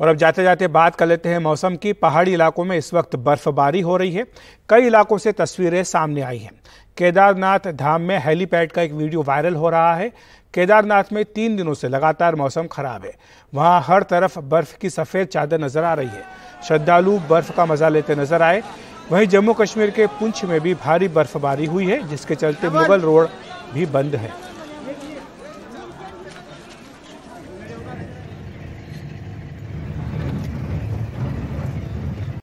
और अब जाते जाते बात कर लेते हैं मौसम की पहाड़ी इलाकों में इस वक्त बर्फबारी हो रही है कई इलाकों से तस्वीरें सामने आई हैं केदारनाथ धाम में हेलीपैड का एक वीडियो वायरल हो रहा है केदारनाथ में तीन दिनों से लगातार मौसम खराब है वहाँ हर तरफ बर्फ की सफ़ेद चादर नजर आ रही है श्रद्धालु बर्फ का मजा लेते नजर आए वहीं जम्मू कश्मीर के पुंछ में भी भारी बर्फबारी हुई है जिसके चलते मुगल रोड भी बंद है